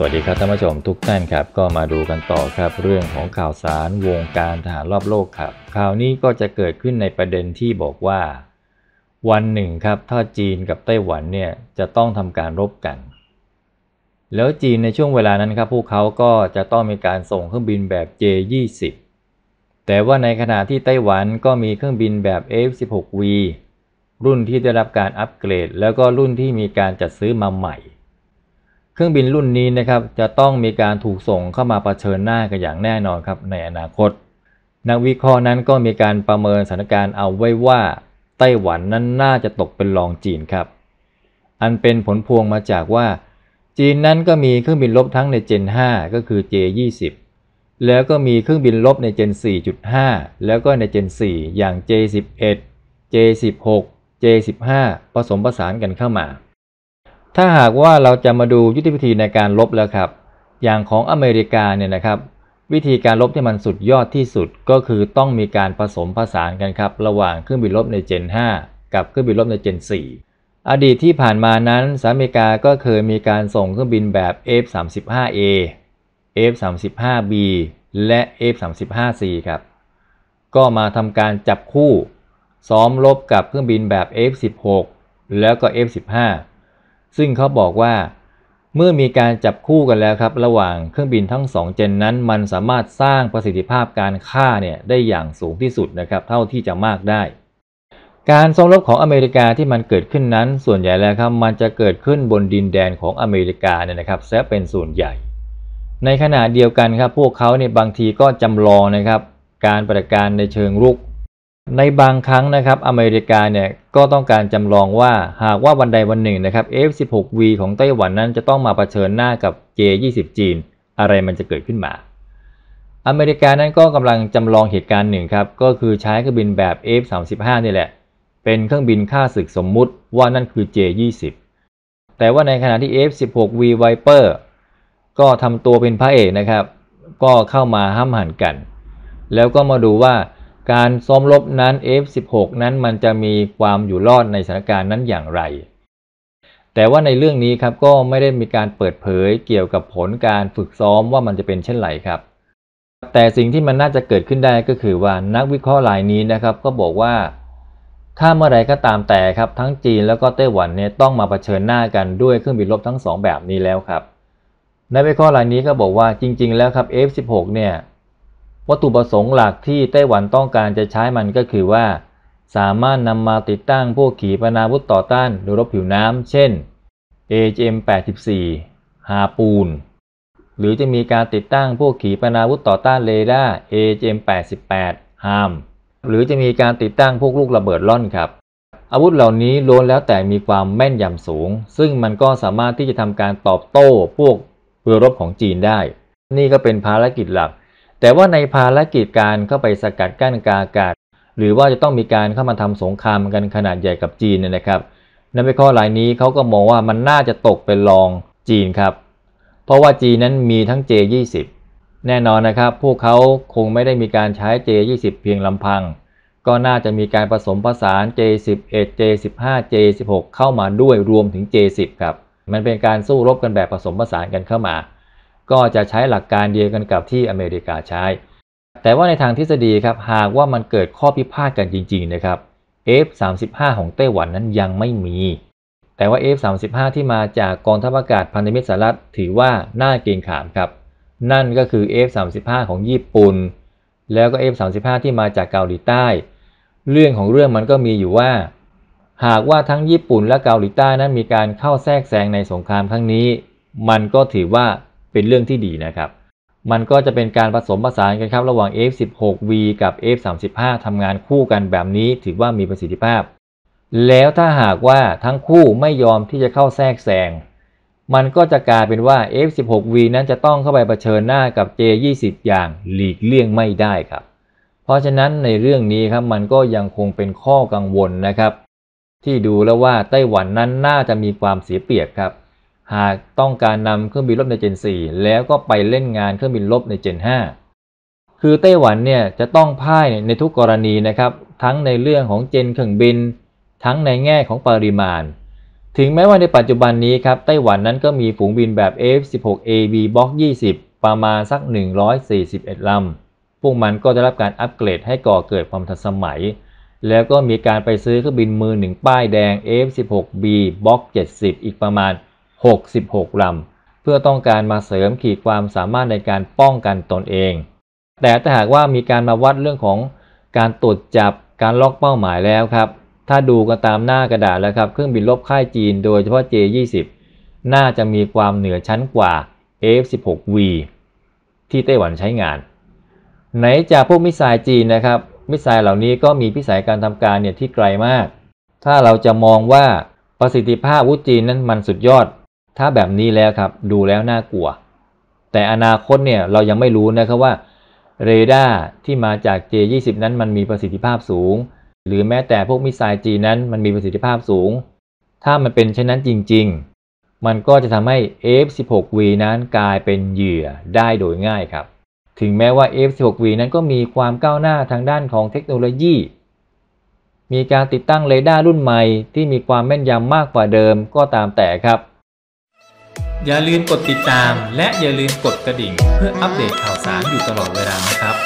สวัสดีครับท่านผู้ชมทุกท่านครับก็มาดูกันต่อครับ เรื่องของข่าวสารวงการทหารรอบโลกครับข่าวนี้ก็จะเกิดขึ้นในประเด็นที่บอกว่าวันหนึ่งครับถ้าจีนกับไต้หวันเนี่ย จะต้องทำการรบกัน แล้วจีนในช่วงเวลานั้นครับพวกเขาก็จะต้องมีการส่งเครื่องบินแบบ J20 แต่ว่าในขณะที่ไต้หวันก็มีเครื่องบินแบบ F16V รุ่นที่ได้รับการอัปเกรด แล้วก็รุ่นที่มีการจัดซื้อมาใหม่เครื่องบินรุ่นนี้นะครับจะต้องมีการถูกส่งเข้ามาประเชิญหน้ากันอย่างแน่นอนครับในอนาคต นักวิเคราะห์นั้นก็มีการประเมินสถานการณ์เอาไว้ว่า ไต้หวันนั้นน่าจะตกเป็นรองจีนครับ อันเป็นผลพวงมาจากว่า จีนนั้นก็มีเครื่องบินลบทั้งในเจน 5 ก็คือ J20 แล้วก็มีเครื่องบินลบในเจน 4.5 แล้วก็ในเจน 4 อย่าง J11 J16 J15 ผสมผสานกันเข้ามาถ้าหากว่าเราจะมาดูยุทธวิธีในการลบแล้วครับ อย่างของอเมริกาเนี่ยนะครับ วิธีการลบที่มันสุดยอดที่สุดก็คือต้องมีการผสมผสานกันครับระหว่างเครื่องบินลบใน Gen 5กับเครื่องบินลบใน Gen 4อดีตที่ผ่านมานั้นสหรัฐอเมริกาก็เคยมีการส่งเครื่องบินแบบ F-35A F-35B และ F-35C ครับ ก็มาทำการจับคู่ซ้อมลบกับเครื่องบินแบบ F-16 แล้วก็ F-15 ซึ่งเขาบอกว่าเมื่อมีการจับคู่กันแล้วครับระหว่างเครื่องบินทั้งสองเจนนั้น มันสามารถสร้างประสิทธิภาพการฆ่าเนี่ยได้อย่างสูงที่สุดนะครับเท่าที่จะมากได้ การสงรบของอเมริกาที่มันเกิดขึ้นนั้น ส่วนใหญ่แล้วครับ มันจะเกิดขึ้นบนดินแดนของอเมริกาเนี่ยนะครับแซบเป็นส่วนใหญ่ ในขณะเดียวกันครับพวกเขาเนี่ยบางทีก็จำลองนะครับการประการในเชิงรุกในบางครั้งนะครับ อเมริกาเนี่ยก็ต้องการจำลองว่าหากว่าวันใดวันหนึ่งนะครับ F16V ของไต้หวันนั้นจะต้องมาเผชิญหน้ากับ J20 จีน อะไรมันจะเกิดขึ้นมา อเมริกานั้นก็กำลังจำลองเหตุการณ์หนึ่งครับก็คือใช้เครื่องบินแบบ F35 นี่แหละ เป็นเครื่องบินค่าศึกสมมุติว่านั่นคือ J20 แต่ว่าในขณะที่ F16V Viper ก็ทำตัวเป็นพระเอกนะครับก็เข้ามาห้ามหันกัน แล้วก็มาดูว่าการซ้อมรบนั้น F16 นั้นมันจะมีความอยู่รอดในสถานการณ์นั้นอย่างไร แต่ว่าในเรื่องนี้ครับก็ไม่ได้มีการเปิดเผยเกี่ยวกับผลการฝึกซ้อมว่ามันจะเป็นเช่นไรครับ แต่สิ่งที่มันน่าจะเกิดขึ้นได้ก็คือว่านักวิเคราะห์รายนี้นะครับก็บอกว่า ถ้าเมื่อไรก็ตามแต่ครับทั้งจีนแล้วก็ไต้หวันเนี่ยต้องมาเผชิญหน้ากันด้วยเครื่องบินรบทั้ง 2 แบบนี้แล้วครับ นักวิเคราะห์รายนี้ก็บอกว่าจริง ๆ แล้วครับ F16 เนี่ยวัตถุประสงค์หลักที่ไต้หวันต้องการจะใช้มันก็คือว่า สามารถนำมาติดตั้งพวกขีปนาวุธต่อต้านหรือรบผิวน้ำเช่น AGM-84 ฮาปูนหรือจะมีการติดตั้ง พวกขีปนาวุธต่อต้านเรดาร์ AGM-88 ฮามหรือจะมีการติดตั้งพวกลูกระเบิดล่อนครับ อาวุธเหล่านี้ล้วนแล้วแต่มีความแม่นยำสูง ซึ่งมันก็สามารถที่จะทำการตอบโต้พวกเรือรบของจีนได้ นี่ก็เป็นภารกิจหลักแต่ว่าในภารกิจการเข้าไปสกัดกั้นกาอากาศหรือว่าจะต้องมีการเข้ามาทำสงครามกันขนาดใหญ่กับจีนเนี่ยนะครับนักวิเคราะห์รายนี้เขาก็มองว่ามันน่าจะตกเป็นรองจีนครับ เพราะว่าจีนนั้นมีทั้ง J20 แน่นอนนะครับพวกเขาคงไม่ได้มีการใช้ J20 เพียงลำพัง ก็น่าจะมีการผสมผสาน J11 J15 J16 เข้ามาด้วยรวมถึง J10 ครับมันเป็นการสู้รบกันแบบผสมผสานกันเข้ามาก็จะใช้หลักการเดียวกันกับที่อเมริกาใช้ แต่ว่าในทางทฤษฎีครับ หากว่ามันเกิดข้อพิพาทกันจริงๆนะครับ F35 ของไต้หวันนั้นยังไม่มี แต่ว่า F35 ที่มาจากกองทัพอากาศพันธมิตรสหรัฐถือว่า น่าเกรงขามครับ นั่นก็คือ F35 ของญี่ปุ่น แล้วก็ F35 ที่มาจากเกาหลีใต้ เรื่องของเรื่องมันก็มีอยู่ว่า หากว่าทั้งญี่ปุ่นและเกาหลีใต้นั้นมีการเข้าแทรกแซงในสงครามครั้งนี้ มันก็ถือว่าเป็นเรื่องที่ดีนะครับ มันก็จะเป็นการผสมผสานกันครับระหว่าง F16V กับ F35 ทำงานคู่กันแบบนี้ถือว่ามีประสิทธิภาพ แล้วถ้าหากว่าทั้งคู่ไม่ยอมที่จะเข้าแทรกแซง มันก็จะกลายเป็นว่า F16V นั้นจะต้องเข้าไปเผชิญหน้ากับ J20 อย่างหลีกเลี่ยงไม่ได้ครับ เพราะฉะนั้นในเรื่องนี้ครับมันก็ยังคงเป็นข้อกังวลนะครับ ที่ดูแล้วว่าไต้หวันนั้นน่าจะมีความเสียเปรียบครับหากต้องการนำเครื่องบินรบใน Gen 4แล้วก็ไปเล่นงานเครื่องบินรบใน Gen 5คือไต้หวันเนี่ยจะต้องพ่ายในทุกกรณีนะครับ ทั้งในเรื่องของเจนเครื่องบิน ทั้งในแง่ของปริมาณ ถึงแม้ว่าในปัจจุบันนี้ครับไต้หวันนั้นก็มีฝูงบินแบบ F16AB Block 20 ประมาณสัก 141 ลำ พวกมันก็จะรับการอัปเกรดให้ก่อเกิดความทันสมัย แล้วก็มีการไปซื้อเครื่องบินมือหนึ่งป้ายแดง F16B Block 70 อีกประมาณ66 ลำ เพื่อต้องการมาเสริมขีดความสามารถในการป้องกันตนเอง แต่ถ้าหากว่ามีการมาวัดเรื่องของการตรวจจับการล็อกเป้าหมายแล้วครับ ถ้าดูกันตามหน้ากระดาษแล้วครับ เครื่องบินลบค่ายจีนโดยเฉพาะ J20 น่าจะมีความเหนือชั้นกว่า F16V ที่ไต้หวันใช้งาน ไหนจากพวกมิสไซล์จีนนะครับมิสไซล์เหล่านี้ก็มีพิสัยการทำการเนี่ยที่ไกลมาก ถ้าเราจะมองว่าประสิทธิภาพวุธจีนนั้นมันสุดยอดถ้าแบบนี้แล้วครับดูแล้วน่ากลัว แต่อนาคตเนี่ย เรายังไม่รู้นะครับว่าเรดาร์ที่มาจาก J20 นั้นมันมีประสิทธิภาพสูง หรือแม้แต่พวกมิสไซล์จีนั้นมันมีประสิทธิภาพสูง ถ้ามันเป็นเช่นนั้นจริงๆ มันก็จะทำให้ F16V นั้นกลายเป็นเหยื่อได้โดยง่ายครับ ถึงแม้ว่า F16V นั้นก็มีความก้าวหน้าทางด้านของเทคโนโลยี มีการติดตั้งเรดาร์รุ่นใหม่ที่มีความแม่นยำมากกว่าเดิมก็ตามแต่ครับอย่าลืมกดติดตามและอย่าลืมกดกระดิ่งเพื่ออัปเดตข่าวสารอยู่ตลอดเวลานะครับ